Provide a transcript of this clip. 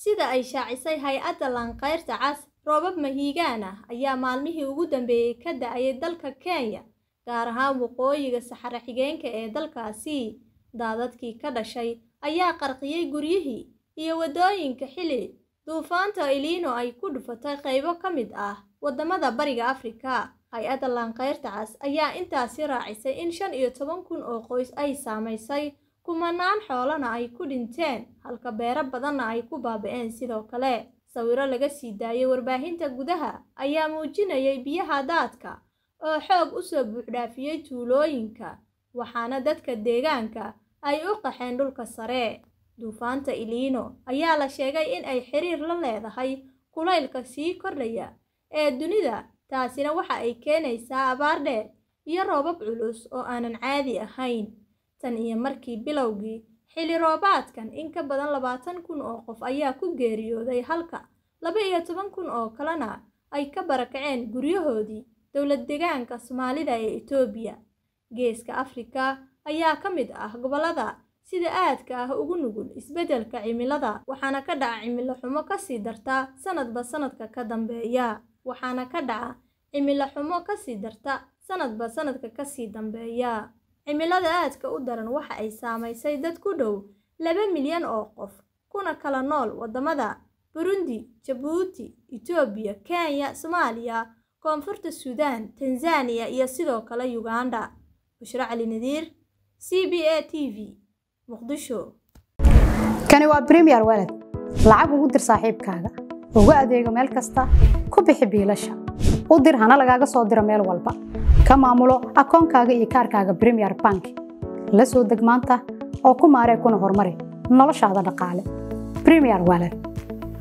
sida ay shaacisay hay-adda lanqayrta cas roobab mahiigaan ah ayaa maalmihii ugu dambeeyey ka da-ayay dalka kenya gaar ahaan waqooyiga saxare xigeenka ee dalkaasi daadadkii ka dhashay ayaa qarqiyey guryihii iyo waddooyinka xili duufaanta eliino ay ku dhufatay qaybo ka mid ah waddamada bariga afrika hay-adda lanqayrta cas ayaa intaasi raacisay in shan iyo toban kun oo qoys ay saamaysay kumanaan xoolana ay ku dhinteen halka beero badanna ay ku baaba'een sidoo kale sawiro laga sii daayay warbaahinta gudaha ayaa muujinayay biyaha daadka oo xoog u soo buuxdhaafiyey tuulooyinka waxaana dadka deegaanka ay u qaxeen dhulka sare duufaanta iliino ayaa la sheegay in ay xiriir la leedahay kulaylka sii kordhaya ee dunida taasina waxa ay keenaysaa abaar dheer iyo roobab culus oo aanan caadi ahayn Tan iyo markii bilowgii xili roobaadkan in ka badan labaatan kun oo qof ayaa ku geeriyooday halka laba iyo toban kun oo kalena ay ka barakaceen guryahoodii dowlad degaanka Soomaalida ee Itoobiya. Geeska Afrika ayaa ka mid ah gobollada sida aadka ah ugu nugul isbeddelka cimilada, waxaana ka dhaca cimilo xumo ka sii darta sanadba sanadka ka dambeeya. waxaana ka dhaca cimilo xumo ka sii darta sanadba sanadka ka sii dambeeya cimilada aadka u daran waxa ay saamaysay dad ku dhow laba milyan oo qof kuna kala nool waddamada Burundi, Jabuuti, etoobiya Kenya, Soomaaliya, Koonfurta Suudaan, Tansaaniya iyo sidoo kale Uganda. Bushra Cali Nadiir, CBA TV, Muqdisho. Kani waa Premier weled lacag ugu dir saaxiibkaaga, uga adeego meel kasta, ku bixi biilasha u dir hana lagaaga soo diro meel walba ka maamulo akoonkaaga iyo kaarkaaga bremier bank la soo deg maanta oo ku maaree kuna horumari noloshaada dhaqaale bremier walet